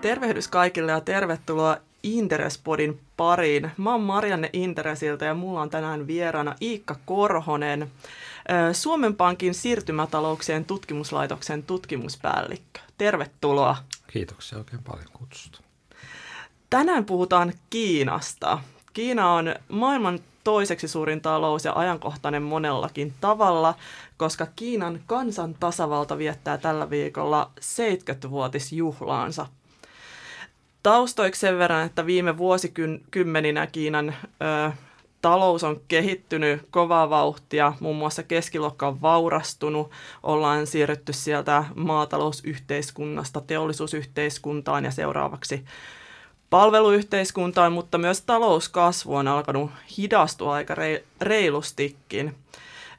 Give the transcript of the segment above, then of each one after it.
Tervehdys kaikille ja tervetuloa Interespodin pariin. Mä oon Marianne Interesiltä ja mulla on tänään vieraana Iikka Korhonen, Suomen Pankin siirtymätalouksien tutkimuslaitoksen tutkimuspäällikkö. Tervetuloa. Kiitoksia oikein paljon kutsusta. Tänään puhutaan Kiinasta. Kiina on maailman toiseksi suurin talous ja ajankohtainen monellakin tavalla, koska Kiinan tasavalta viettää tällä viikolla 70-vuotisjuhlaansa. Taustoiksi sen verran, että viime vuosikymmeninä Kiinan ö, talous on kehittynyt kovaa vauhtia, muun muassa keskiluokka on vaurastunut, ollaan siirrytty sieltä maatalousyhteiskunnasta teollisuusyhteiskuntaan ja seuraavaksi palveluyhteiskuntaan, mutta myös talouskasvu on alkanut hidastua aika reilustikin.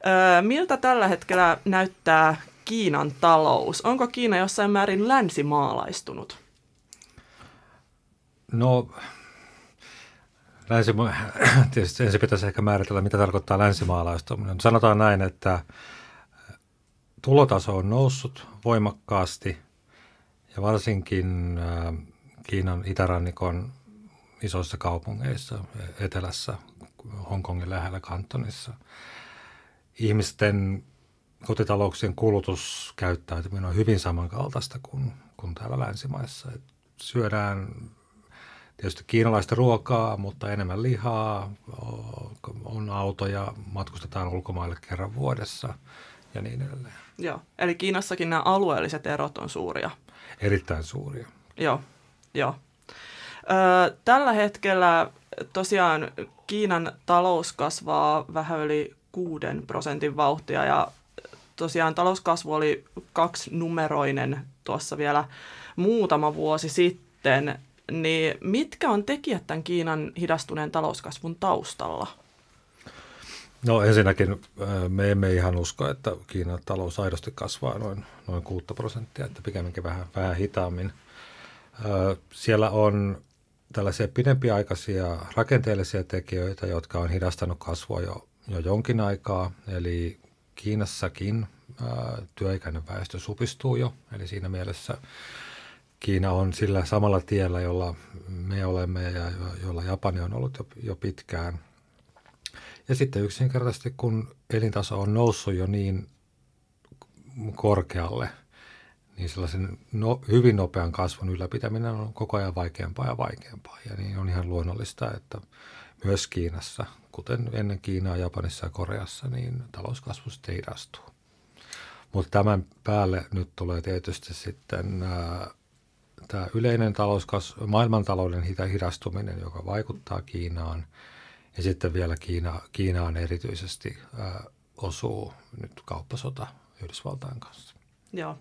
Öö, miltä tällä hetkellä näyttää Kiinan talous? Onko Kiina jossain määrin länsimaalaistunut? No länsima- tietysti ensin pitäisi ehkä määritellä, mitä tarkoittaa länsimaalaistuminen. Sanotaan näin, että tulotaso on noussut voimakkaasti ja varsinkin äh, Kiinan itärannikon isoissa kaupungeissa, etelässä, Hongkongin lähellä Kantonissa. Ihmisten kotitalouksien kulutuskäyttäytyminen on hyvin samankaltaista kuin, kuin täällä länsimaissa. Et syödään tietysti kiinalaista ruokaa, mutta enemmän lihaa, on autoja, matkustetaan ulkomaille kerran vuodessa ja niin edelleen. Joo, eli Kiinassakin nämä alueelliset erot on suuria. Erittäin suuria. Joo, joo. tällä hetkellä tosiaan Kiinan talous kasvaa vähän yli 6 prosentin vauhtia ja tosiaan talouskasvu oli kaksinumeroinen tuossa vielä muutama vuosi sitten niin mitkä on tekijät tämän Kiinan hidastuneen talouskasvun taustalla? No ensinnäkin äh, me emme ihan usko, että Kiinan talous aidosti kasvaa noin, noin 6 prosenttia, että pikemminkin vähän, vähän hitaammin. Äh, siellä on tällaisia pidempiaikaisia rakenteellisia tekijöitä, jotka on hidastanut kasvua jo, jo jonkin aikaa. Eli Kiinassakin ää, äh, työikäinen väestö supistuu jo, eli siinä mielessä – Kiina on sillä samalla tiellä, jolla me olemme ja jolla Japani on ollut jo, jo pitkään. Ja sitten yksinkertaisesti, kun elintaso on noussut jo niin korkealle, niin sellaisen no, hyvin nopean kasvun ylläpitäminen on koko ajan vaikeampaa ja vaikeampaa. Ja niin on ihan luonnollista, että myös Kiinassa, kuten ennen Kiinaa, Japanissa ja Koreassa, niin talouskasvu sitten hidastuu. Mutta tämän päälle nyt tulee tietysti sitten ää, äh, tämä yleinen talouskasvu, maailmantalouden hidastuminen, joka vaikuttaa Kiinaan, ja sitten vielä Kiina, Kiinaan erityisesti ää, äh, osuu nyt kauppasota Yhdysvaltain kanssa. Joo.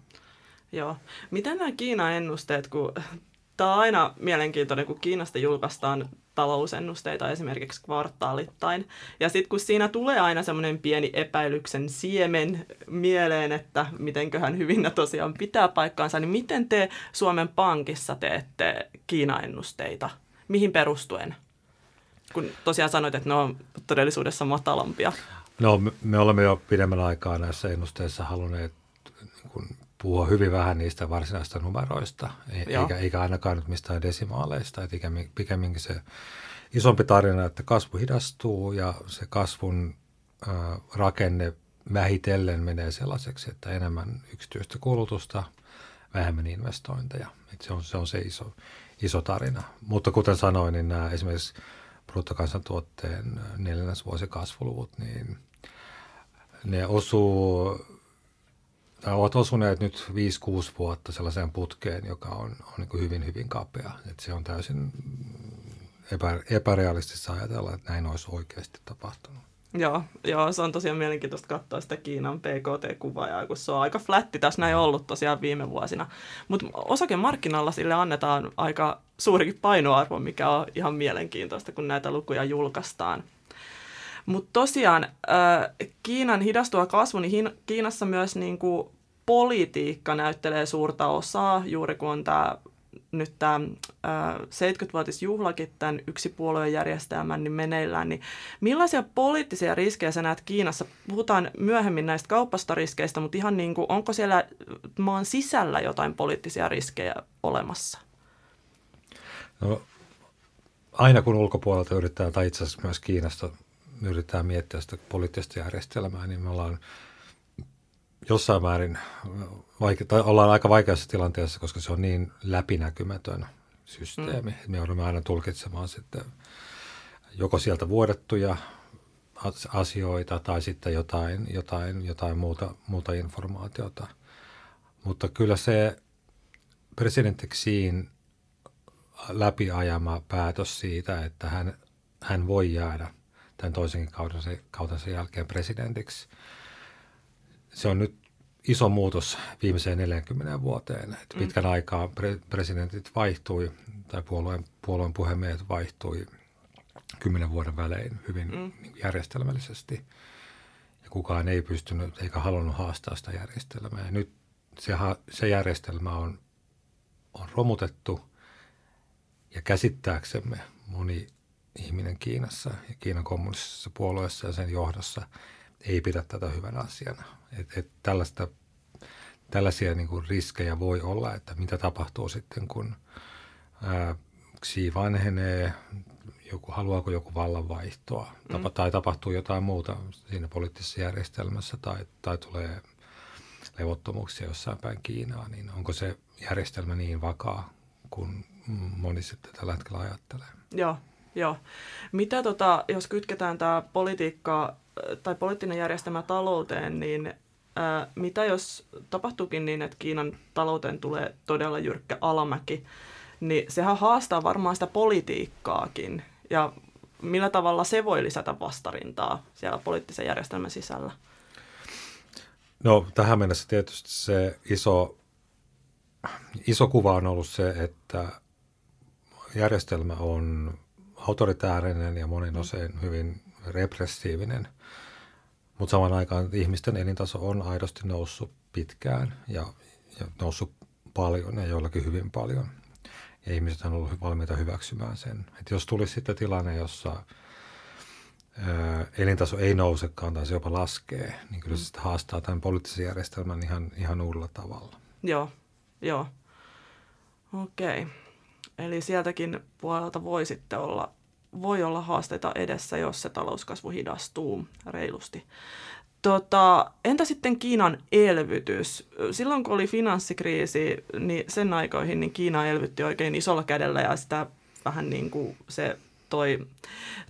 Joo. Miten nämä Kiinan ennusteet, kun tämä on aina mielenkiintoinen, kun Kiinasta julkaistaan talousennusteita esimerkiksi kvartaalittain. Ja sitten kun siinä tulee aina semmoinen pieni epäilyksen siemen mieleen, että mitenköhän hyvin ne tosiaan pitää paikkaansa, niin miten te Suomen Pankissa teette Kiina-ennusteita? Mihin perustuen? Kun tosiaan sanoit, että ne on todellisuudessa matalampia. No me olemme jo pidemmän aikaa näissä ennusteissa halunneet niin puhua hyvin vähän niistä varsinaisista numeroista, e- eikä, eikä ainakaan nyt mistään desimaaleista, että pikemminkin se isompi tarina, että kasvu hidastuu ja se kasvun äh, rakenne vähitellen menee sellaiseksi, että enemmän yksityistä kulutusta, vähemmän investointeja. Että se, on, se on se iso, iso tarina. Mutta kuten sanoin, niin nämä esimerkiksi bruttokansantuotteen neljännesvuosikasvuluvut, niin ne osuu tai ovat osuneet nyt 5-6 vuotta sellaiseen putkeen, joka on, on niin hyvin, hyvin kapea. Et se on täysin epä, epärealistista ajatella, että näin olisi oikeasti tapahtunut. Joo, joo, se on tosiaan mielenkiintoista katsoa sitä Kiinan PKT-kuvaa, kun se on aika flätti tässä näin ollut tosiaan viime vuosina. Mutta osakemarkkinalla sille annetaan aika suurikin painoarvo, mikä on ihan mielenkiintoista, kun näitä lukuja julkaistaan. Mutta tosiaan Kiinan hidastua kasvu, niin Kiinassa myös niin kuin politiikka näyttelee suurta osaa, juuri kun on tämä nyt tämä 70-vuotisjuhlakin tämän yksipuoluejärjestelmän niin meneillään, niin millaisia poliittisia riskejä sä näet Kiinassa? Puhutaan myöhemmin näistä kauppasta riskeistä, mutta ihan niin kuin, onko siellä maan sisällä jotain poliittisia riskejä olemassa? No, aina kun ulkopuolelta yritetään, tai itse asiassa myös Kiinasta yritetään miettiä sitä poliittista järjestelmää, niin me ollaan – jossain määrin vaike- tai ollaan aika vaikeassa tilanteessa, koska se on niin läpinäkymätön systeemi. Mm. Me joudumme aina tulkitsemaan sitten joko sieltä vuodettuja asioita tai sitten jotain, jotain, jotain muuta, muuta informaatiota. Mutta kyllä se presidenttiksiin läpiajama päätös siitä, että hän, hän voi jäädä tämän toisenkin kautensa, kautensa jälkeen presidentiksi, se on nyt iso muutos viimeiseen 40 vuoteen. Et mm. pitkän mm. aikaa pre- presidentit vaihtui tai puolueen, puolueen puhemiehet vaihtui kymmenen vuoden välein hyvin mm. Niin järjestelmällisesti. Ja kukaan ei pystynyt eikä halunnut haastaa sitä järjestelmää. Ja nyt se, se järjestelmä on, on romutettu ja käsittääksemme moni ihminen Kiinassa ja Kiinan kommunistisessa puolueessa ja sen johdossa ei pidä tätä hyvän asiana. Et, et tällaista tällaisia niin kuin riskejä voi olla, että mitä tapahtuu sitten, kun ää, vanhenee, joku, haluaako joku vallanvaihtoa mm. tapa, mm. tai tapahtuu jotain muuta siinä poliittisessa järjestelmässä tai, tai tulee levottomuuksia jossain päin Kiinaa, niin onko se järjestelmä niin vakaa kuin moni sitten tällä hetkellä ajattelee? Joo, joo. Mitä tota, jos kytketään tämä politiikka tai poliittinen järjestelmä talouteen, niin mitä jos tapahtuukin niin, että Kiinan talouteen tulee todella jyrkkä alamäki, niin sehän haastaa varmaan sitä politiikkaakin ja millä tavalla se voi lisätä vastarintaa siellä poliittisen järjestelmän sisällä? No tähän mennessä tietysti se iso, iso kuva on ollut se, että järjestelmä on autoritäärinen ja monin osin hyvin repressiivinen – mutta samaan aikaan ihmisten elintaso on aidosti noussut pitkään ja, ja noussut paljon ja joillakin hyvin paljon. Ja ihmiset on ollut valmiita hyväksymään sen. Et jos tulisi sitten tilanne, jossa ö, elintaso ei nousekaan tai se jopa laskee, niin kyllä se haastaa tämän poliittisen järjestelmän ihan, ihan uudella tavalla. Joo, joo. Okei. Eli sieltäkin puolelta voi sitten olla voi olla haasteita edessä, jos se talouskasvu hidastuu reilusti. Tota, entä sitten Kiinan elvytys? Silloin kun oli finanssikriisi, niin sen aikoihin niin Kiina elvytti oikein isolla kädellä ja sitä vähän niin kuin se toi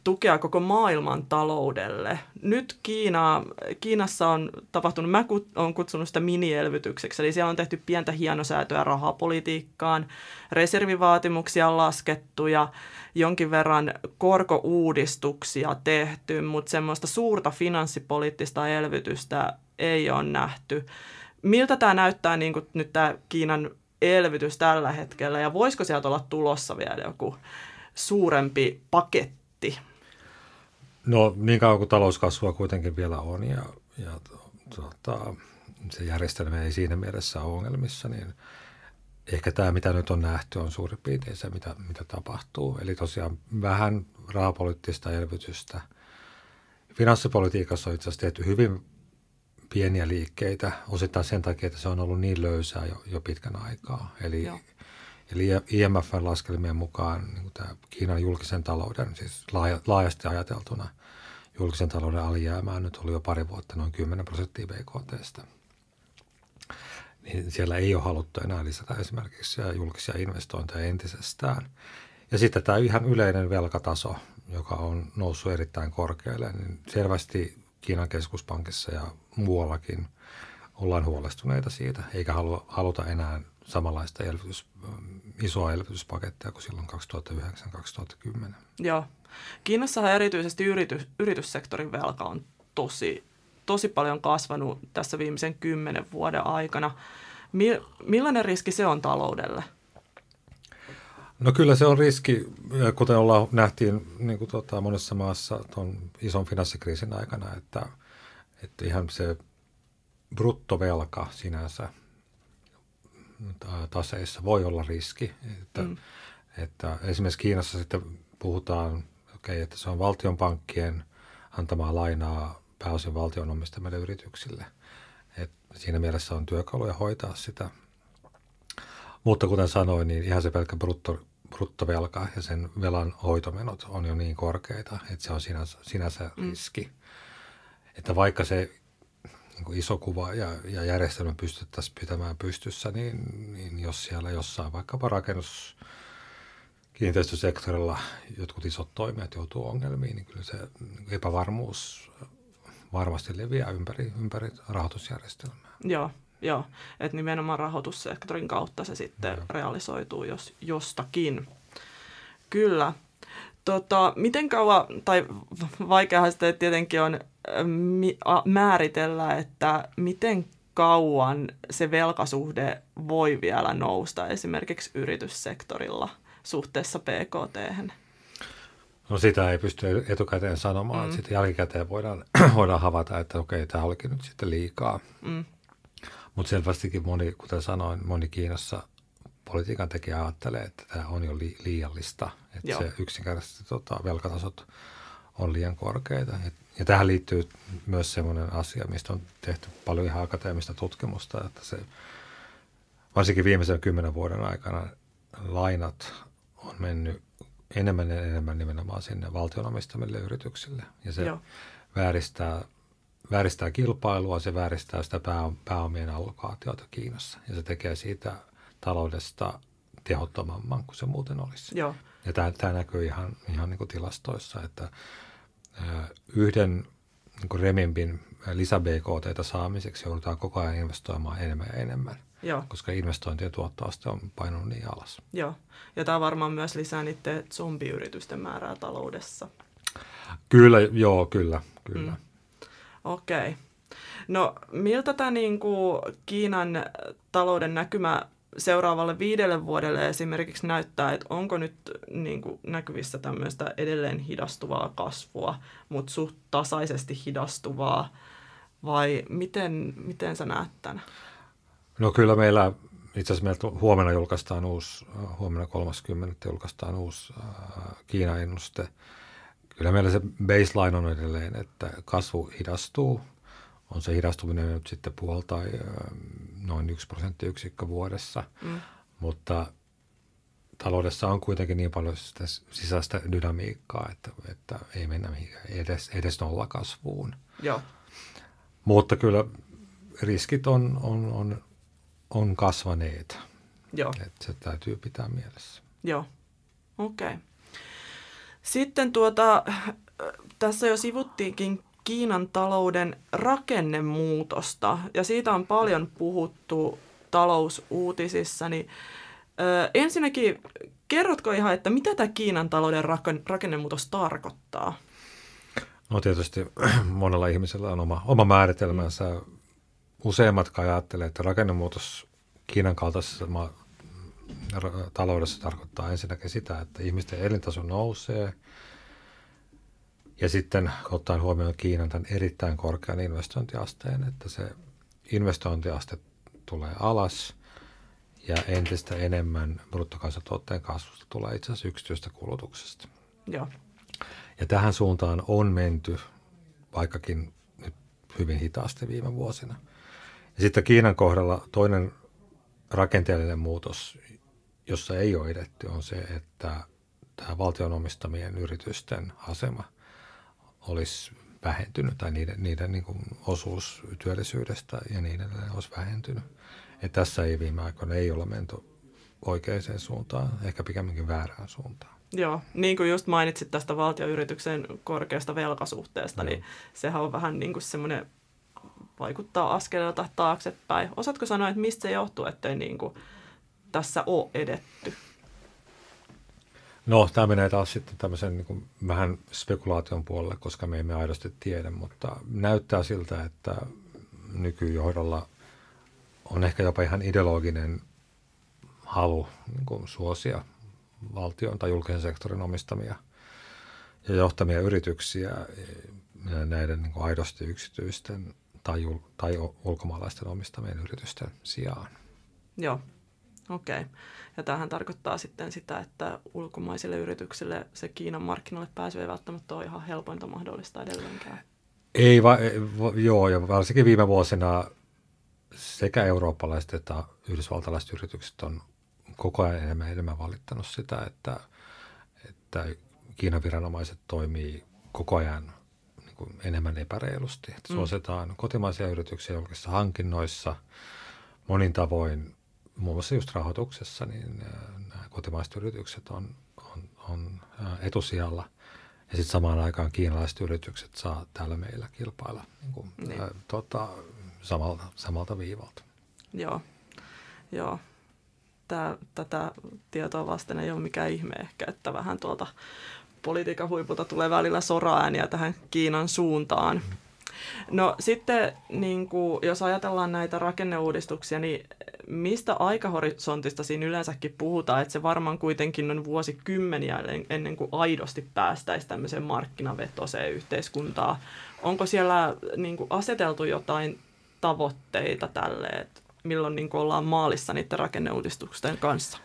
tukea koko maailman taloudelle. Nyt Kiina, Kiinassa on tapahtunut, mä olen kutsunut sitä minielvytykseksi, eli siellä on tehty pientä hienosäätöä rahapolitiikkaan, reservivaatimuksia on laskettu ja jonkin verran korkouudistuksia tehty, mutta semmoista suurta finanssipoliittista elvytystä ei ole nähty. Miltä tämä näyttää niin kuin nyt tämä Kiinan elvytys tällä hetkellä ja voisiko sieltä olla tulossa vielä joku suurempi paketti? No niin kauan kuin talouskasvua kuitenkin vielä on ja, ja tuota, se järjestelmä ei siinä mielessä ole ongelmissa, niin ehkä tämä, mitä nyt on nähty, on suurin piirtein se, mitä, mitä tapahtuu. Eli tosiaan vähän rahapoliittista elvytystä. Finanssipolitiikassa on itse asiassa tehty hyvin pieniä liikkeitä, osittain sen takia, että se on ollut niin löysää jo, jo pitkän aikaa. Eli Joo. Eli IMFn laskelmien mukaan niin tämä Kiinan julkisen talouden, siis laajasti ajateltuna julkisen talouden alijäämää nyt oli jo pari vuotta noin 10 prosenttia BKTstä. Niin siellä ei ole haluttu enää lisätä esimerkiksi julkisia investointeja entisestään. Ja sitten tämä ihan yleinen velkataso, joka on noussut erittäin korkealle, niin selvästi Kiinan keskuspankissa ja muuallakin ollaan huolestuneita siitä, eikä haluta enää samanlaista elvytys, äh, isoa elvytyspakettia kuin silloin 2009-2010. Joo. Kiinassahan erityisesti yritys, yrityssektorin velka on tosi, tosi paljon kasvanut tässä viimeisen kymmenen vuoden aikana. Mil, millainen riski se on taloudelle? No kyllä se on riski, kuten ollaan nähtiin niin kuin tota, monessa maassa tuon ison finanssikriisin aikana, että, että ihan se bruttovelka sinänsä taseissa voi olla riski. Että, mm. että esimerkiksi Kiinassa sitten puhutaan, okay, että se on valtionpankkien antamaa lainaa pääosin valtion omistamille yrityksille. Et siinä mielessä on työkaluja hoitaa sitä. Mutta kuten sanoin, niin ihan se pelkkä brutto, bruttovelka ja sen velan hoitomenot on jo niin korkeita, että se on sinänsä, sinänsä mm. riski. Että vaikka se niin iso kuva ja, ja järjestelmä pystyttäisiin pitämään pystyssä, niin, niin jos siellä jossain vaikkapa rakennus kiinteistösektorilla jotkut isot toimijat joutuu ongelmiin, niin kyllä se niin epävarmuus varmasti leviää ympäri, ympäri rahoitusjärjestelmää. Joo, joo. että nimenomaan rahoitussektorin kautta se sitten joo. realisoituu jos, jostakin. Kyllä. Tota, miten kauan, tai vaikeahan sitten tietenkin on määritellä, että miten kauan se velkasuhde voi vielä nousta esimerkiksi yrityssektorilla suhteessa PKT? No sitä ei pysty etukäteen sanomaan. Mm. Sitten jälkikäteen voidaan, voidaan havaita, että okei, tämä olikin nyt sitten liikaa. Mm. Mutta selvästikin moni, kuten sanoin, moni Kiinassa politiikan tekijä ajattelee, että tämä on jo liiallista. Että Joo. se yksinkertaisesti tota, velkatasot on liian korkeita. Että ja tähän liittyy myös sellainen asia, mistä on tehty paljon ihan akateemista tutkimusta, että se varsinkin viimeisen kymmenen vuoden aikana lainat on mennyt enemmän ja enemmän nimenomaan sinne valtion omistamille yrityksille. Ja se vääristää vääristää kilpailua, se vääristää sitä pääomien allokaatiota Kiinassa ja se tekee siitä taloudesta tehottomamman kuin se muuten olisi. Joo. Ja tämä, tämä näkyy ihan, ihan niin kuin tilastoissa, että yhden niin remimpin lisä BKT saamiseksi joudutaan koko ajan investoimaan enemmän ja enemmän. Joo. koska investointien tuottoaste on painunut niin alas. Joo, ja tämä varmaan myös lisää niiden zombiyritysten määrää taloudessa. Kyllä, joo, kyllä, kyllä. Mm. Okei. Okay. No miltä tämä niin kuin Kiinan talouden näkymä seuraavalle viidelle vuodelle esimerkiksi näyttää, että onko nyt niin kuin näkyvissä tämmöistä edelleen hidastuvaa kasvua, mutta suht tasaisesti hidastuvaa, vai miten, miten sä näet tämän? No kyllä meillä, itse asiassa meillä huomenna julkaistaan uusi, huomenna 30. julkaistaan uusi äh, Kiina-ennuste. Kyllä meillä se baseline on edelleen, että kasvu hidastuu, on se hidastuminen nyt sitten puoli tai ähm, noin yksi prosenttiyksikkö vuodessa, mm. mutta taloudessa on kuitenkin niin paljon sitä sisäistä dynamiikkaa, että, että ei mennä edes, edes nollakasvuun. Joo. Mutta kyllä riskit on, on, on, on kasvaneet. Joo. Et se täytyy pitää mielessä. Joo, okei. Okay. Sitten tuota, tässä jo sivuttiinkin Kiinan talouden rakennemuutosta, ja siitä on paljon puhuttu talousuutisissa, niin ö, ensinnäkin kerrotko ihan, että mitä tämä Kiinan talouden rakennemuutos tarkoittaa? No tietysti monella ihmisellä on oma, oma määritelmänsä. Useimmat ajattelevat, että rakennemuutos Kiinan kaltaisessa ma- taloudessa tarkoittaa ensinnäkin sitä, että ihmisten elintaso nousee – ja sitten ottaen huomioon Kiinan tämän erittäin korkean investointiasteen, että se investointiaste tulee alas ja entistä enemmän bruttokansantuotteen kasvusta tulee itse asiassa yksityistä kulutuksesta. Joo. Ja tähän suuntaan on menty, vaikkakin nyt hyvin hitaasti viime vuosina. Ja sitten Kiinan kohdalla toinen rakenteellinen muutos, jossa ei ole edetty, on se, että tämä valtionomistamien yritysten asema – olisi vähentynyt tai niiden, niiden niin kuin osuus työllisyydestä ja niin edelleen olisi vähentynyt. Et tässä ei viime aikoina ei ole menty oikeaan suuntaan, ehkä pikemminkin väärään suuntaan. Joo, niin kuin just mainitsit tästä valtioyrityksen korkeasta velkasuhteesta, niin Joo. niin sehän on vähän niin kuin semmoinen vaikuttaa askeleelta taaksepäin. Osaatko sanoa, että mistä se johtuu, ettei niin kuin tässä ole edetty? No, tämä menee taas sitten tämmöisen niin kuin vähän spekulaation puolelle, koska me emme aidosti tiedä, mutta näyttää siltä, että nykyjohdolla on ehkä jopa ihan ideologinen halu niin kuin suosia valtion tai julkisen sektorin omistamia ja johtamia yrityksiä e, näiden niin kuin aidosti yksityisten tai, jul- tai ulkomaalaisten omistamien yritysten sijaan. Joo, Okei. Okay. Ja tämähän tarkoittaa sitten sitä, että ulkomaisille yrityksille se Kiinan markkinoille pääsy ei välttämättä ole ihan helpointa mahdollista edelleenkään. Ei, va- e- joo, ja varsinkin viime vuosina sekä eurooppalaiset että yhdysvaltalaiset yritykset on koko ajan enemmän, enemmän valittanut sitä, että, että Kiinan viranomaiset toimii koko ajan niin kuin enemmän epäreilusti. Että suositaan mm. kotimaisia yrityksiä julkisissa hankinnoissa monin tavoin muun muassa just rahoituksessa, niin äh, nämä kotimaiset yritykset on, on, on äh, etusijalla. Ja sitten samaan aikaan kiinalaiset yritykset saa täällä meillä kilpailla niin kuin, niin. Ä, äh, tota, samalta, samalta viivalta. Joo, joo. Tää, tätä tietoa vasten ei ole mikään ihme ehkä, että vähän tuolta politiikan huipulta tulee välillä soraääniä tähän Kiinan suuntaan. Mm. No sitten, niin kuin, jos ajatellaan näitä rakenneuudistuksia, niin mistä aikahorisontista siinä yleensäkin puhutaan, että se varmaan kuitenkin on vuosikymmeniä ennen kuin aidosti päästäisiin tämmöiseen markkinavetoseen yhteiskuntaan. Onko siellä niin kuin, aseteltu jotain tavoitteita tälle, että milloin niin kuin, ollaan maalissa niiden rakenneuudistusten kanssa?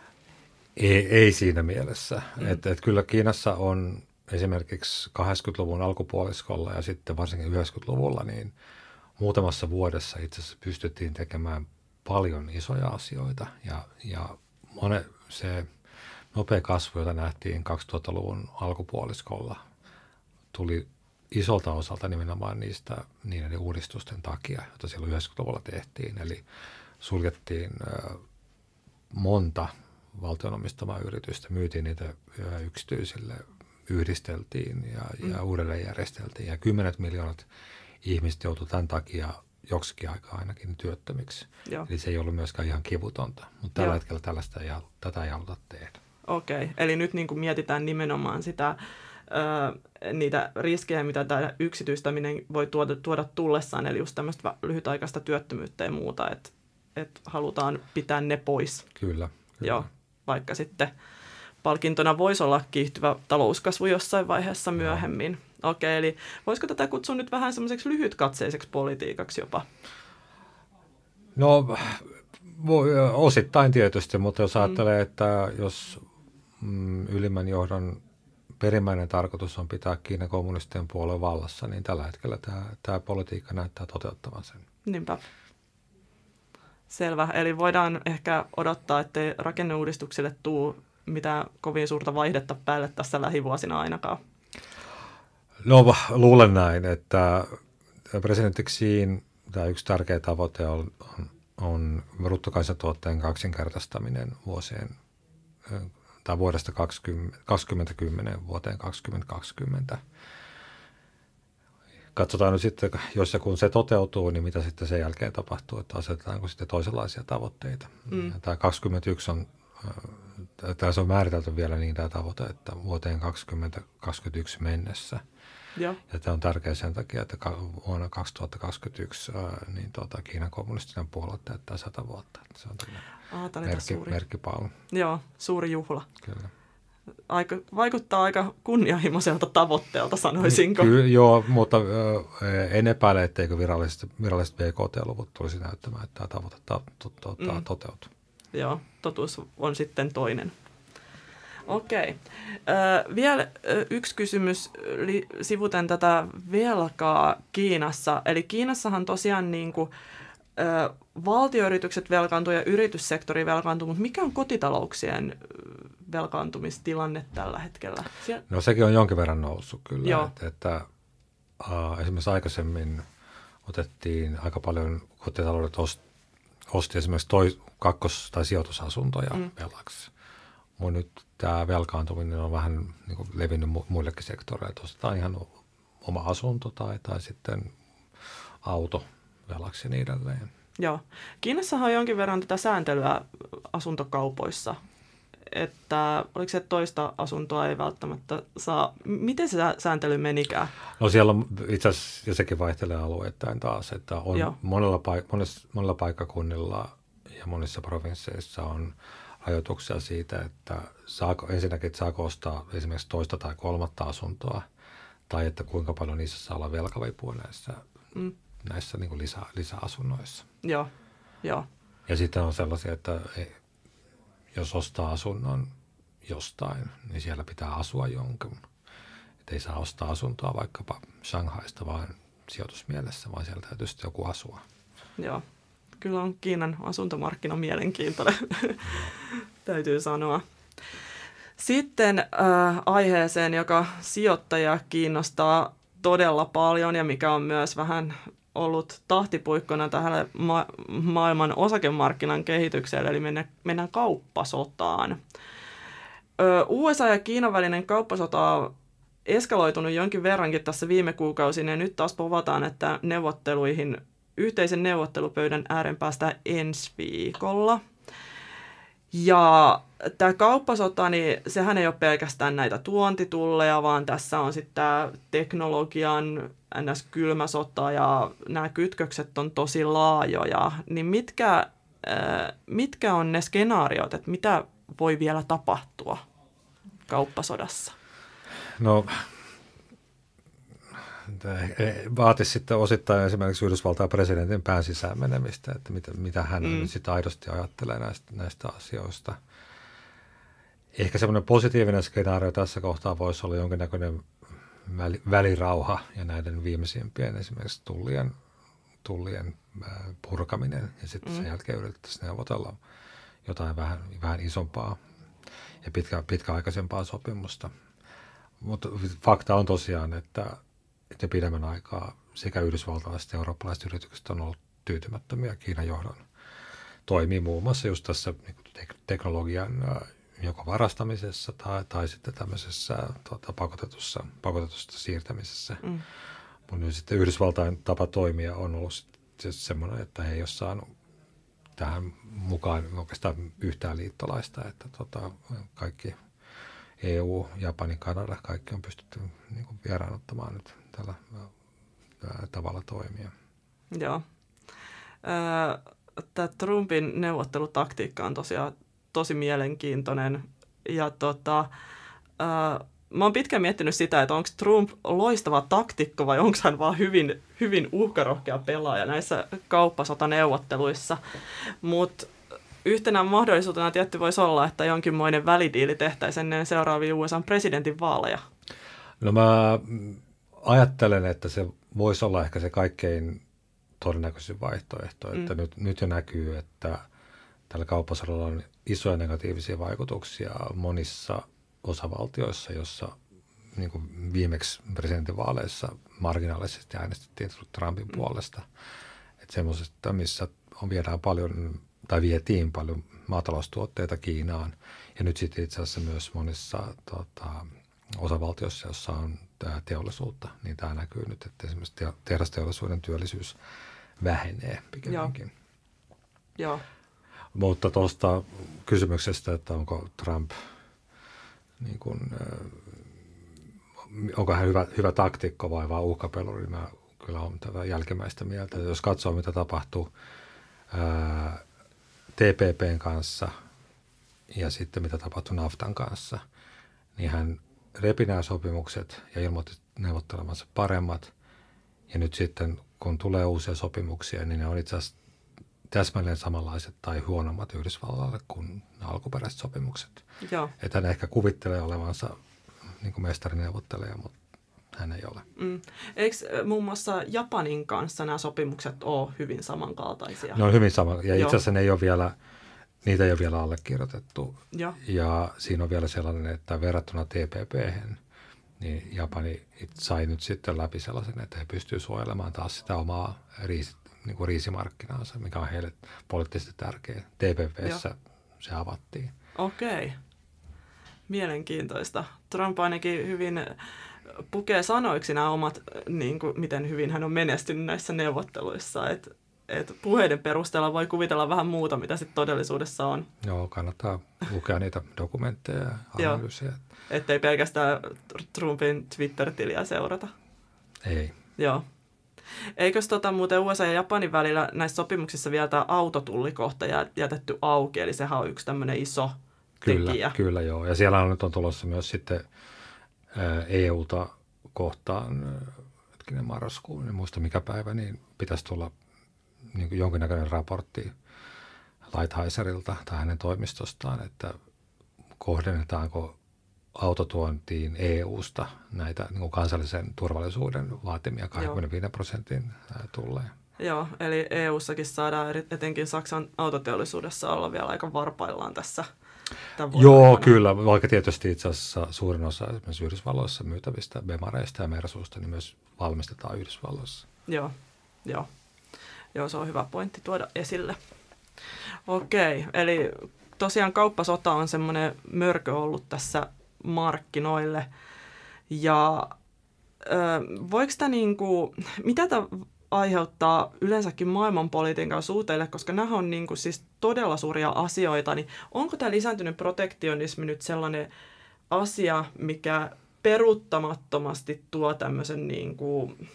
Ei, ei siinä mielessä. Mm. Et, et kyllä Kiinassa on esimerkiksi 80-luvun alkupuoliskolla ja sitten varsinkin 90-luvulla, niin muutamassa vuodessa itse asiassa pystyttiin tekemään paljon isoja asioita ja, ja mone, se nopea kasvu, jota nähtiin 2000-luvun alkupuoliskolla, tuli isolta osalta nimenomaan niistä niiden uudistusten takia, joita silloin 90-luvulla tehtiin. Eli suljettiin monta valtionomistamaa yritystä, myytiin niitä yksityisille yhdisteltiin ja, ja mm. uudelleen järjesteltiin. Ja kymmenet miljoonat ihmiset joutuivat tämän takia joksikin aikaa ainakin työttömiksi. Joo. Eli se ei ollut myöskään ihan kivutonta, mutta tällä Joo. hetkellä tällaista ei, tätä ei haluta tehdä. Okei, okay. eli nyt niin kuin mietitään nimenomaan sitä, ö, niitä riskejä, mitä tämä yksityistäminen voi tuoda, tuoda tullessaan, eli just tämmöistä lyhytaikaista työttömyyttä ja muuta, että et halutaan pitää ne pois. Kyllä. kyllä. Joo, vaikka sitten palkintona voisi olla kiihtyvä talouskasvu jossain vaiheessa myöhemmin. Okei, eli voisiko tätä kutsua nyt vähän semmoiseksi lyhytkatseiseksi politiikaksi jopa? No osittain tietysti, mutta jos mm. ajattelee, mm. että jos mm, ylimmän johdon perimmäinen tarkoitus on pitää Kiinan kommunistien puolen vallassa, niin tällä hetkellä tämä, tämä politiikka näyttää toteuttavan sen. Niinpä. Selvä. Eli voidaan ehkä odottaa, että rakenneuudistukselle tuu mitään kovin suurta vaihdetta päälle tässä lähivuosina ainakaan. No luulen näin, että presidentiksiin tämä yksi tärkeä tavoite on, on, on bruttokansantuotteen kaksinkertaistaminen vuosien tai vuodesta 20, 2010 vuoteen 2020. Katsotaan nyt sitten, jos ja kun se toteutuu, niin mitä sitten sen jälkeen tapahtuu, että asetetaanko sitten toisenlaisia tavoitteita. Mm. Tämä 21 on tai se on määritelty vielä niin tämä tavoite, että vuoteen 2021 mennessä. Ja, ja tämä on tärkeä sen takia, että vuonna 2021 niin tuota, Kiinan kommunistinen puolue täyttää 100 vuotta. Että se on Aa, merkki, suuri. merkkipallo. Joo, suuri juhla. Kyllä. Aika, vaikuttaa aika kunnianhimoiselta tavoitteelta, sanoisinko. Ky- joo, mutta e, en epäile, etteikö viralliset, viralliset BKT-luvut tulisi näyttämään, että tämä tavoite to, to, to, mm. toteutuu joo, totuus on sitten toinen. Okei. Okay. vielä yksi kysymys li, sivuten tätä velkaa Kiinassa. Eli Kiinassahan tosiaan niin kuin, ö, valtioyritykset velkaantuu ja yrityssektori velkaantuu, mutta mikä on kotitalouksien velkaantumistilanne tällä hetkellä? Siellä... No sekin on jonkin verran noussut kyllä. Joo. Että, että äh, esimerkiksi aikaisemmin otettiin aika paljon kotitaloudet ost, osti esimerkiksi tois, kakkos- tai sijoitusasuntoja mm. velaksi. Mutta nyt tämä velkaantuminen on vähän niin kuin levinnyt mu- muillekin sektoreille. Tuosta ihan oma asunto tai, tai sitten auto velaksi niin edelleen. Joo. Kiinassahan on jonkin verran tätä sääntelyä asuntokaupoissa, että oliko se toista asuntoa ei välttämättä saa. Miten se sääntely menikään? No siellä on itse asiassa, ja sekin vaihtelee alueittain taas, että on monella, paik- monessa, monella paikkakunnilla ja monissa provinsseissa on ajatuksia siitä, että saako, ensinnäkin, että saako ostaa esimerkiksi toista tai kolmatta asuntoa, tai että kuinka paljon niissä saa olla velkavipua näissä, mm. näissä niin kuin lisä, lisäasunnoissa. Joo, joo. Ja sitten on sellaisia, että jos ostaa asunnon jostain, niin siellä pitää asua jonkun. Että ei saa ostaa asuntoa vaikkapa Shanghaista, vaan sijoitusmielessä, vaan siellä täytyy sitten joku asua. Joo kyllä on Kiinan asuntomarkkina mielenkiintoinen, täytyy sanoa. Sitten äh, aiheeseen, joka sijoittajia kiinnostaa todella paljon ja mikä on myös vähän ollut tahtipuikkona tähän ma- maailman osakemarkkinan kehitykselle, eli mennä, mennään kauppasotaan. Ö, USA ja Kiinan välinen kauppasota on eskaloitunut jonkin verrankin tässä viime kuukausina, ja nyt taas povataan, että neuvotteluihin yhteisen neuvottelupöydän ääreen päästään ensi viikolla. Ja tämä kauppasota, niin sehän ei ole pelkästään näitä tuontitulleja, vaan tässä on sitten tämä teknologian ns. kylmä sota ja nämä kytkökset on tosi laajoja. Niin mitkä, äh, mitkä on ne skenaariot, että mitä voi vielä tapahtua kauppasodassa? No vaati sitten osittain esimerkiksi Yhdysvaltain presidentin pään sisään menemistä, että mitä, mitä hän mm. sitten aidosti ajattelee näistä, näistä asioista. Ehkä semmoinen positiivinen skenaario tässä kohtaa voisi olla jonkinnäköinen väli, välirauha ja näiden viimeisimpien esimerkiksi tullien, tullien purkaminen ja sitten mm. sen jälkeen yritettäisiin neuvotella jotain vähän, vähän isompaa ja pitkä, pitkäaikaisempaa sopimusta. Mutta fakta on tosiaan, että että pidemmän aikaa sekä yhdysvaltalaiset että eurooppalaiset yritykset on ollut tyytymättömiä Kiinan johdon toimii muun muassa just tässä niin teknologian joko varastamisessa tai, tai sitten tämmöisessä tuota, pakotetussa, pakotetusta siirtämisessä. Mm. Mutta nyt sitten Yhdysvaltain tapa toimia on ollut semmoinen, että he ei ole saanut tähän mukaan oikeastaan yhtään liittolaista, että tuota, kaikki EU, Japani, Kanada, kaikki on pystytty niin kuin vieraanottamaan nyt tällä tavalla toimia. Joo. Tämä Trumpin neuvottelutaktiikka on tosiaan tosi mielenkiintoinen. Ja tota, mä oon pitkään miettinyt sitä, että onko Trump loistava taktikko vai onko hän vaan hyvin, hyvin uhkarohkea pelaaja näissä kauppasotaneuvotteluissa. Mutta yhtenä mahdollisuutena tietty voisi olla, että jonkinmoinen välidiili tehtäisiin ennen seuraavia USA presidentin vaaleja. No mä ajattelen, että se voisi olla ehkä se kaikkein todennäköisin vaihtoehto, että mm. nyt, nyt jo näkyy, että tällä kauppasodalla on isoja negatiivisia vaikutuksia monissa osavaltioissa, jossa niin kuin viimeksi presidentinvaaleissa marginaalisesti äänestettiin Trumpin mm. puolesta. Että semmoisesta, missä on viedään paljon tai vietiin paljon maataloustuotteita Kiinaan. Ja nyt sitten itse asiassa myös monissa tota, osavaltiossa, jossa on teollisuutta, niin tämä näkyy nyt, että esimerkiksi tehdasteollisuuden työllisyys vähenee pikemminkin. Joo. Joo. Mutta tuosta kysymyksestä, että onko Trump, niin kun, äh, onko hän hyvä, hyvä taktiikko vai vaan uhkapeluri, niin mä kyllä olen tätä jälkimmäistä mieltä. Jos katsoo, mitä tapahtuu äh, TPPn kanssa ja sitten mitä tapahtui Naftan kanssa, niin hän repi nämä sopimukset ja ilmoitti neuvottelemansa paremmat. Ja nyt sitten, kun tulee uusia sopimuksia, niin ne on itse asiassa täsmälleen samanlaiset tai huonommat Yhdysvallalle kuin ne alkuperäiset sopimukset. Joo. Että hän ehkä kuvittelee olevansa niin kuin mestarineuvottelija, mutta hän ei ole. Mm. Eikö muun mm. muassa Japanin kanssa nämä sopimukset ole hyvin samankaltaisia? Ne on hyvin sama. Ja Joo. itse asiassa ne ei ole vielä – niitä ei ole vielä allekirjoitettu. Ja, ja siinä on vielä sellainen, että verrattuna TPP, niin Japani sai nyt sitten läpi sellaisen, että he pystyvät suojelemaan taas sitä omaa riisi, niin kuin riisimarkkinaansa, mikä on heille poliittisesti tärkeä. TPPssä ja. se avattiin. Okei. Okay. Mielenkiintoista. Trump ainakin hyvin äh, pukee sanoiksi nämä omat, äh, niin kuin, miten hyvin hän on menestynyt näissä neuvotteluissa. Että et puheiden perusteella voi kuvitella vähän muuta, mitä sitten todellisuudessa on. Joo, kannattaa lukea niitä dokumentteja ja analyysejä. ei pelkästään Trumpin Twitter-tiliä seurata. Ei. Joo. Eikös tota muuten USA ja Japanin välillä näissä sopimuksissa vielä tämä autotullikohta jätetty auki, eli sehän on yksi tämmöinen iso kyllä, tekijä. Kyllä, joo. Ja siellä on nyt on tulossa myös sitten EUta kohtaan, hetkinen marraskuun, en muista mikä päivä, niin pitäisi tulla – niin kuin jonkinnäköinen raportti Lighthizerilta tai hänen toimistostaan, että kohdennetaanko autotuontiin EU-sta näitä niin kuin kansallisen turvallisuuden vaatimia 25 Joo. prosentin tulleen. Joo, eli EU-sakin saadaan etenkin Saksan autoteollisuudessa olla vielä aika varpaillaan tässä Joo, aikana. kyllä. Vaikka tietysti itse asiassa suurin osa esimerkiksi Yhdysvalloissa myytävistä bemareista ja mersuista, niin myös valmistetaan Yhdysvalloissa. Joo, joo. Joo, se on hyvä pointti tuoda esille. Okei, eli tosiaan kauppasota on semmoinen mörkö ollut tässä markkinoille. Ja ö, voiko tämä kuin, niinku, mitä tämä aiheuttaa yleensäkin maailmanpolitiikan suhteille, koska nämä on kuin niinku siis todella suuria asioita, niin onko tämä lisääntynyt protektionismi nyt sellainen asia, mikä peruuttamattomasti tuo tämmöisen niin äh,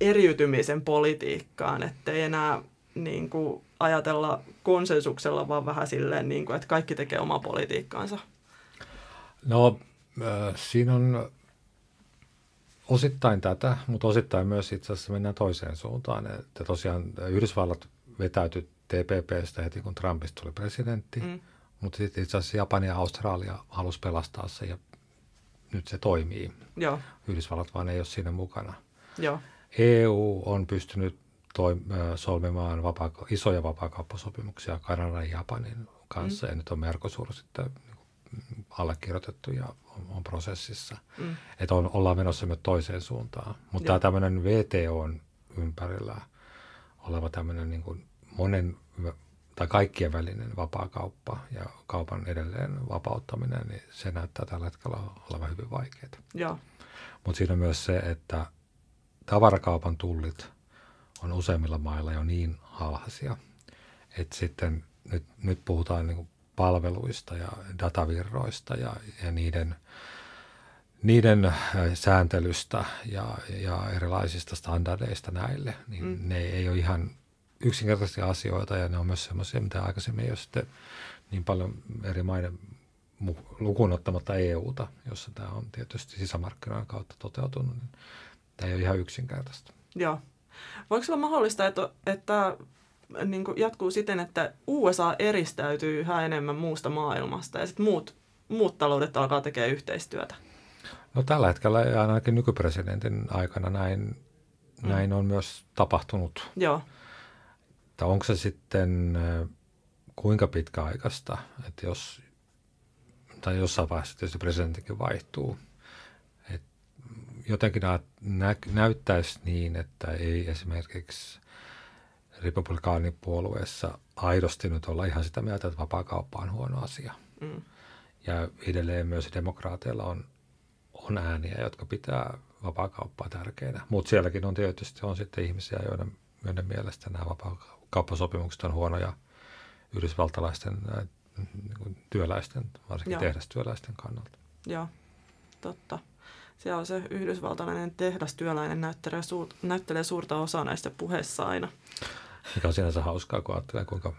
eriytymisen politiikkaan, ettei enää niin kuin, ajatella konsensuksella, vaan vähän silleen, niin kuin, että kaikki tekee omaa politiikkaansa? No, äh, siinä on osittain tätä, mutta osittain myös itse asiassa mennään toiseen suuntaan. Että tosiaan äh, Yhdysvallat vetäytyi TPPstä heti, kun Trumpista tuli presidentti, mm. mutta sitten itse asiassa Japani ja Australia halusi pelastaa se ja nyt se toimii. Joo. Yhdysvallat vaan ei ole siinä mukana. Joo. EU on pystynyt toi, solmimaan vapaa, isoja vapaakauppasopimuksia Kanadan ja Japanin kanssa, mm. ja nyt on Mercosur sitten mm, allekirjoitettu ja on, on prosessissa. Mm. Että on, ollaan menossa myös toiseen suuntaan. Mutta tämä tämmöinen VTOn ympärillä oleva tämmöinen niin kuin monen tai kaikkien välinen vapaa kauppa ja kaupan edelleen vapauttaminen, niin se näyttää tällä hetkellä olevan hyvin vaikeaa. Mutta siinä on myös se, että tavarakaupan tullit on useimmilla mailla jo niin alhaisia, että sitten nyt, nyt puhutaan niin palveluista ja datavirroista ja, ja niiden, niiden äh, sääntelystä ja, ja erilaisista standardeista näille, niin mm. ne ei ole ihan yksinkertaisia asioita ja ne on myös sellaisia, mitä aikaisemmin ei ole sitten niin paljon eri maiden lukuun ottamatta EUta, jossa tämä on tietysti sisämarkkinoiden kautta toteutunut, niin tämä ei ole ihan yksinkertaista. Joo. Voiko olla mahdollista, että, että niin jatkuu siten, että USA eristäytyy yhä enemmän muusta maailmasta ja sitten muut, muut taloudet alkaa tekemään yhteistyötä? No tällä hetkellä ja ainakin nykypresidentin aikana näin, mm. näin on myös tapahtunut. Joo. Että onko se sitten äh, kuinka pitkäaikaista, että jos, tai jossain vaiheessa tietysti presidenttikin vaihtuu – jotenkin nä- näyttäisi niin, että ei esimerkiksi republikaanipuolueessa aidosti nyt olla ihan sitä mieltä, että vapaakauppa on huono asia. Mm. Ja edelleen myös demokraateilla on, on ääniä, jotka pitää vapaakauppaa tärkeänä. Mutta sielläkin on tietysti on sitten ihmisiä, joiden, joiden mielestä nämä vapaakauppasopimukset on huonoja yhdysvaltalaisten äh, niin työläisten, varsinkin Joo. tehdastyöläisten kannalta. Joo, totta. Siellä se yhdysvaltalainen tehdastyöläinen näyttelee, suur, näyttelee suurta osaa näistä puheissa aina. Mikä on sinänsä hauskaa, kun ajattelee, kuinka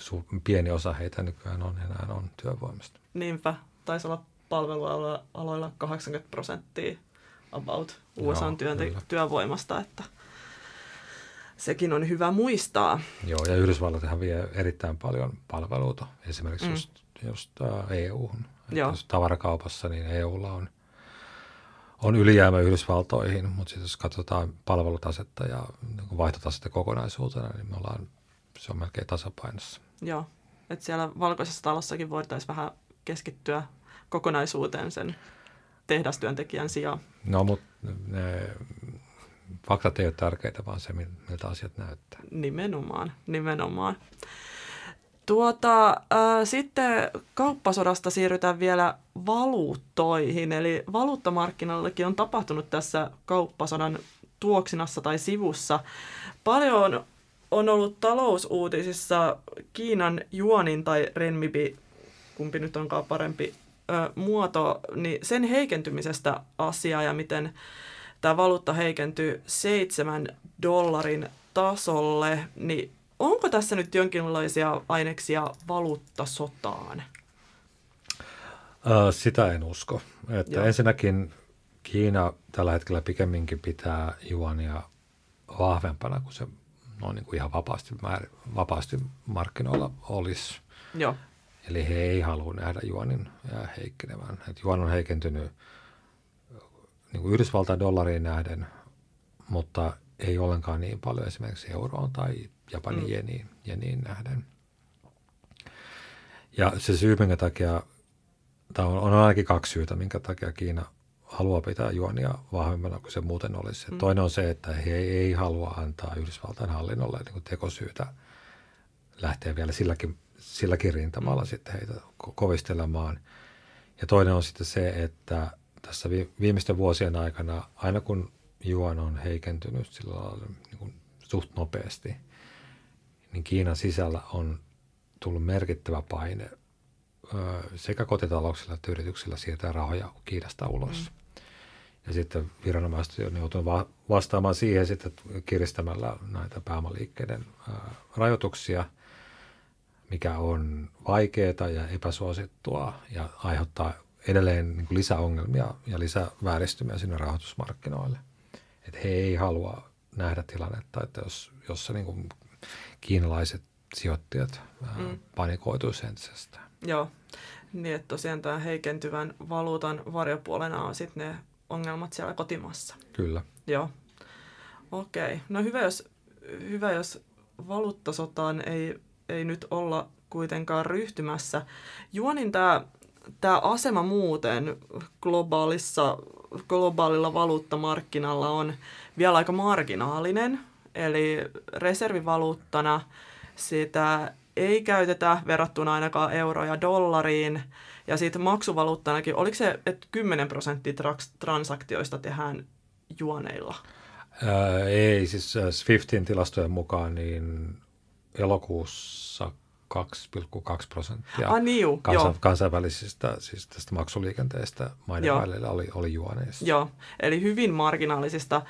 suur, pieni osa heitä nykyään on enää on työvoimasta. Niinpä. Taisi olla palvelualoilla 80 prosenttia about USA työnt- työvoimasta, että sekin on hyvä muistaa. Joo, ja Yhdysvallat vie erittäin paljon palveluita, esimerkiksi mm. just, just äh, EU-hun. Joo. tavarakaupassa, niin EUlla on – on ylijäämä Yhdysvaltoihin, mutta sitten jos katsotaan palvelutasetta ja niin vaihtotasetta kokonaisuutena, niin me ollaan, se on melkein tasapainossa. Joo, että siellä valkoisessa talossakin voitaisiin vähän keskittyä kokonaisuuteen sen tehdastyöntekijän sijaan. No, mutta ne faktat ei ole tärkeitä, vaan se, miltä asiat näyttää. Nimenomaan, nimenomaan. Tuota, äh, sitten kauppasodasta siirrytään vielä valuuttoihin, eli valuuttamarkkinoillekin on tapahtunut tässä kauppasodan tuoksinassa tai sivussa. Paljon on ollut talousuutisissa Kiinan juonin tai renmibi, kumpi nyt onkaan parempi äh, muoto, niin sen heikentymisestä asiaa ja miten tämä valuutta heikentyy seitsemän dollarin tasolle, niin onko tässä nyt jonkinlaisia aineksia valuuttasotaan? Sitä en usko. Että ensinnäkin Kiina tällä hetkellä pikemminkin pitää juonia vahvempana kuin se noin niin kuin ihan vapaasti, määr, vapaasti markkinoilla olisi. Joo. Eli he ei halua nähdä juonin heikkenevän. Et juon on heikentynyt niin kuin Yhdysvaltain dollariin nähden, mutta ei ollenkaan niin paljon esimerkiksi euroon tai Japanin mm. jeniin, jeniin nähden. Ja se syy, minkä takia, tai on, on ainakin kaksi syytä, minkä takia Kiina haluaa pitää juonia vahvemmana kuin se muuten olisi. Mm. Toinen on se, että he ei, ei halua antaa Yhdysvaltain hallinnolle niin kuin tekosyytä lähteä vielä silläkin, silläkin rintamalla mm. sitten heitä kovistelemaan. Ja toinen on sitten se, että tässä viimeisten vuosien aikana, aina kun juon on heikentynyt sillä lailla niin kuin suht nopeasti – niin Kiinan sisällä on tullut merkittävä paine sekä kotitalouksilla että yrityksillä siirtää rahoja Kiinasta ulos. Mm. Ja sitten viranomaiset on joutunut vastaamaan siihen sitten kiristämällä näitä pääomaliikkeiden rajoituksia, mikä on vaikeaa ja epäsuosittua ja aiheuttaa edelleen niin kuin lisäongelmia ja lisävääristymiä sinne rahoitusmarkkinoille. Että he ei halua nähdä tilannetta, että jos, jos se niin kuin kiinalaiset sijoittajat äh, mm. panikoituisivat entisestään. Joo, niin että tosiaan tämän heikentyvän valuutan varjopuolena on sitten ne ongelmat siellä kotimassa. Kyllä. Joo. Okei. Okay. No hyvä, jos, hyvä, jos valuuttasotaan ei, ei nyt olla kuitenkaan ryhtymässä. Juonin tämä tämä asema muuten globaalissa, globaalilla valuuttamarkkinalla on vielä aika marginaalinen. Eli reservivaluuttana sitä ei käytetä verrattuna ainakaan euroja dollariin. Ja sitten maksuvaluuttanakin, oliko se, että 10 prosenttia traks- transaktioista tehdään juoneilla? Ää, ei, siis äh, Swiftin tilastojen mukaan niin elokuussa 2,2 prosenttia ah, niin juu, kansa- joo. kansainvälisistä siis tästä maksuliikenteestä maiden joo. välillä oli, oli juoneissa. Joo, eli hyvin marginaalisista,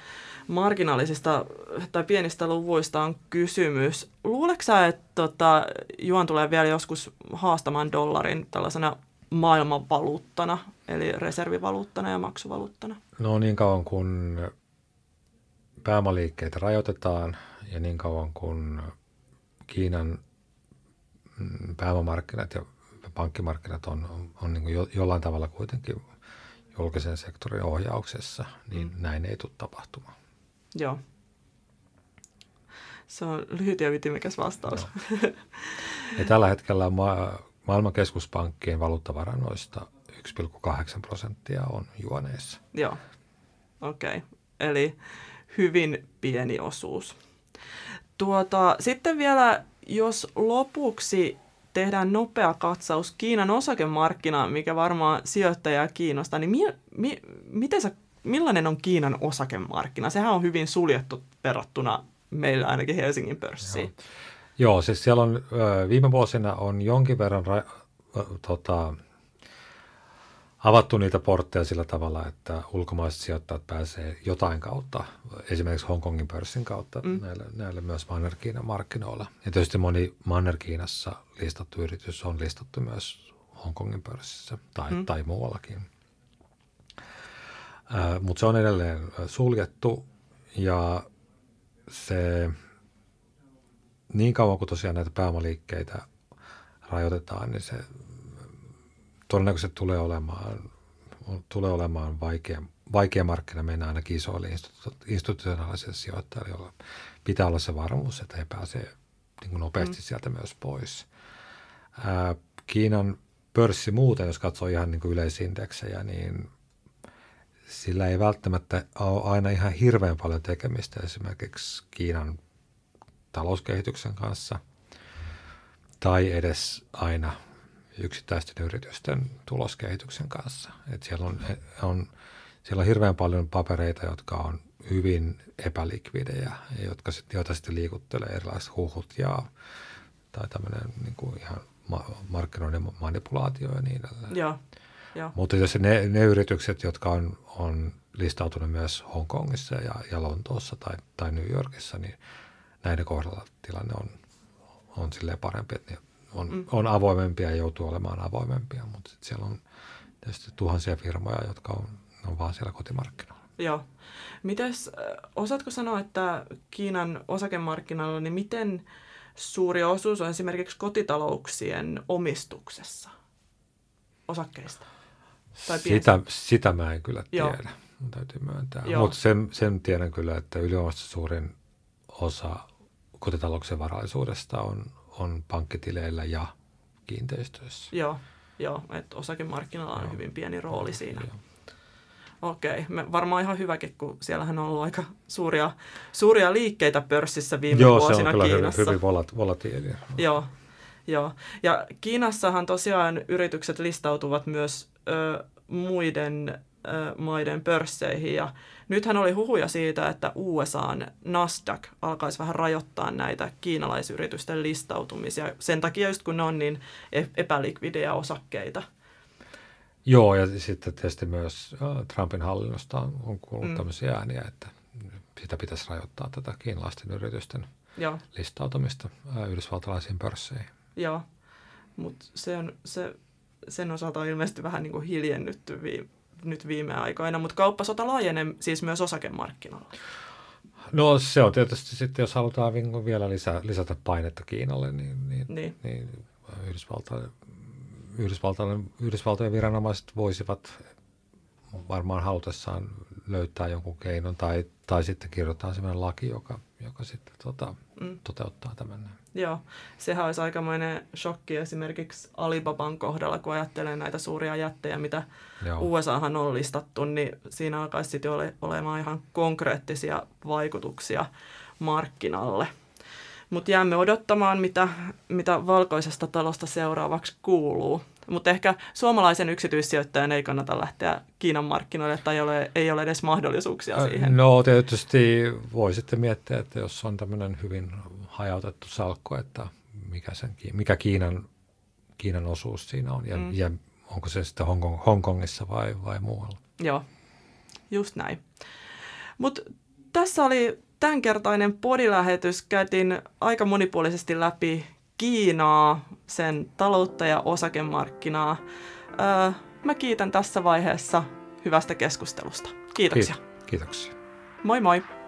marginaalisista tai pienistä luvuista on kysymys. Luuletko sä, että tota, juon tulee vielä joskus haastamaan dollarin tällaisena maailmanvaluuttana, eli reservivaluuttana ja maksuvaluuttana? No niin kauan kun pääomaliikkeitä rajoitetaan ja niin kauan kun Kiinan – pääomamarkkinat ja pankkimarkkinat on, on, on niin jo, jollain tavalla kuitenkin julkisen sektorin ohjauksessa, niin mm. näin ei tule tapahtumaan. Joo. Se on lyhyt ja ytimekäs vastaus. Ja tällä hetkellä ma- maailman keskuspankkien valuuttavarannoista 1,8 prosenttia on juoneessa. Joo, okei. Okay. Eli hyvin pieni osuus. Tuota, sitten vielä jos lopuksi tehdään nopea katsaus Kiinan osakemarkkinaan, mikä varmaan sijoittajaa kiinnostaa, niin mi, mi, miten sä, millainen on Kiinan osakemarkkina? Sehän on hyvin suljettu verrattuna meillä ainakin Helsingin pörssiin. Joo, Joo siis siellä on viime vuosina on jonkin verran ra- tota, avattu niitä portteja sillä tavalla, että ulkomaiset sijoittajat pääsee jotain kautta, esimerkiksi Hongkongin pörssin kautta mm. näille, näille myös Manner-Kiinan markkinoilla. Ja tietysti moni Manner-Kiinassa listattu yritys on listattu myös Hongkongin pörssissä tai, mm. tai muuallakin. Äh, Mutta se on edelleen suljettu ja se niin kauan kuin tosiaan näitä pääomaliikkeitä rajoitetaan, niin se todennäköisesti tulee olemaan, tulee olemaan vaikea, vaikea markkina mennä ainakin isoille institutionaalisille sijoittajille, joilla pitää olla se varmuus, että he pääsevät niin nopeasti mm. sieltä myös pois. Ää, Kiinan pörssi muuten, jos katsoo ihan niin kuin yleisindeksejä, niin sillä ei välttämättä ole aina ihan hirveän paljon tekemistä esimerkiksi Kiinan talouskehityksen kanssa tai edes aina yksittäisten yritysten tuloskehityksen kanssa. Et siellä, on, on, siellä on hirveän paljon papereita, jotka on hyvin epälikvidejä, jotka sit, joita sitten liikuttelee erilaiset huhut ja, tai tämmöinen niin kuin ihan markkinoiden manipulaatio ja niin edelleen. Joo, jo. Mutta jos ne, ne yritykset, jotka on, on listautunut myös Hongkongissa ja, ja Lontoossa tai, tai New Yorkissa, niin näiden kohdalla tilanne on, on silleen parempi, että ne on, mm. on avoimempia ja joutuu olemaan avoimempia, mutta siellä on tietysti tuhansia firmoja, jotka on, on vaan siellä kotimarkkinoilla. Joo. Mites, osaatko sanoa, että Kiinan osakemarkkinoilla, niin miten suuri osuus on esimerkiksi kotitalouksien omistuksessa osakkeista? Tai sitä, sitä mä en kyllä tiedä, Joo. täytyy myöntää. Mutta sen, sen tiedän kyllä, että yliomasta suurin osa kotitalouksien varallisuudesta on, on pankkitileillä ja kiinteistöissä. Joo, joo että osakemarkkinoilla on joo. hyvin pieni rooli siinä. Joo. Okei, me varmaan ihan hyväkin, kun siellähän on ollut aika suuria, suuria liikkeitä pörssissä viime Joo, vuosina Kiinassa. Joo, se on kyllä hyvin, hyvin volat, volatiilia. Joo, Joo. Ja Kiinassahan tosiaan yritykset listautuvat myös ö, muiden maiden pörsseihin. Ja nythän oli huhuja siitä, että USAn Nasdaq alkaisi vähän rajoittaa näitä kiinalaisyritysten listautumisia. Sen takia just kun ne on niin e- epälikvidejä osakkeita. Joo, ja sitten tietysti myös Trumpin hallinnosta on kuullut mm. tämmöisiä ääniä, että sitä pitäisi rajoittaa tätä kiinalaisten yritysten Joo. listautumista yhdysvaltalaisiin pörsseihin. Joo, mutta se on, se, sen osalta on ilmeisesti vähän niin kuin hiljennytty viime, nyt viime aikoina, mutta kauppasota laajenee siis myös osakemarkkinoilla. No se on tietysti sitten, jos halutaan vielä lisä, lisätä painetta Kiinalle, niin, niin, niin. niin Yhdysvaltain, Yhdysvaltain, Yhdysvaltojen viranomaiset voisivat varmaan halutessaan löytää jonkun keinon tai, tai sitten kirjoittaa sellainen laki, joka – joka sitten tota, mm. toteuttaa tämän. Joo, sehän olisi aikamoinen shokki esimerkiksi Alibaban kohdalla, kun ajattelee näitä suuria jättejä, mitä Joo. USAhan on listattu, niin siinä alkaisi sitten ole, olemaan ihan konkreettisia vaikutuksia markkinalle. Mutta jäämme odottamaan, mitä, mitä valkoisesta talosta seuraavaksi kuuluu. Mutta ehkä suomalaisen yksityissijoittajan ei kannata lähteä Kiinan markkinoille tai ei ole, ei ole edes mahdollisuuksia siihen. No tietysti voi sitten miettiä, että jos on tämmöinen hyvin hajautettu salkku, että mikä, sen, mikä Kiinan, Kiinan osuus siinä on ja, mm. ja onko se sitten Hongkong, Hongkongissa vai, vai muualla. Joo, just näin. Mutta tässä oli tämänkertainen podilähetys käytiin aika monipuolisesti läpi Kiinaa, sen taloutta ja osakemarkkinaa. Öö, mä kiitän tässä vaiheessa hyvästä keskustelusta. Kiitoksia. Kiitoksia. Moi moi.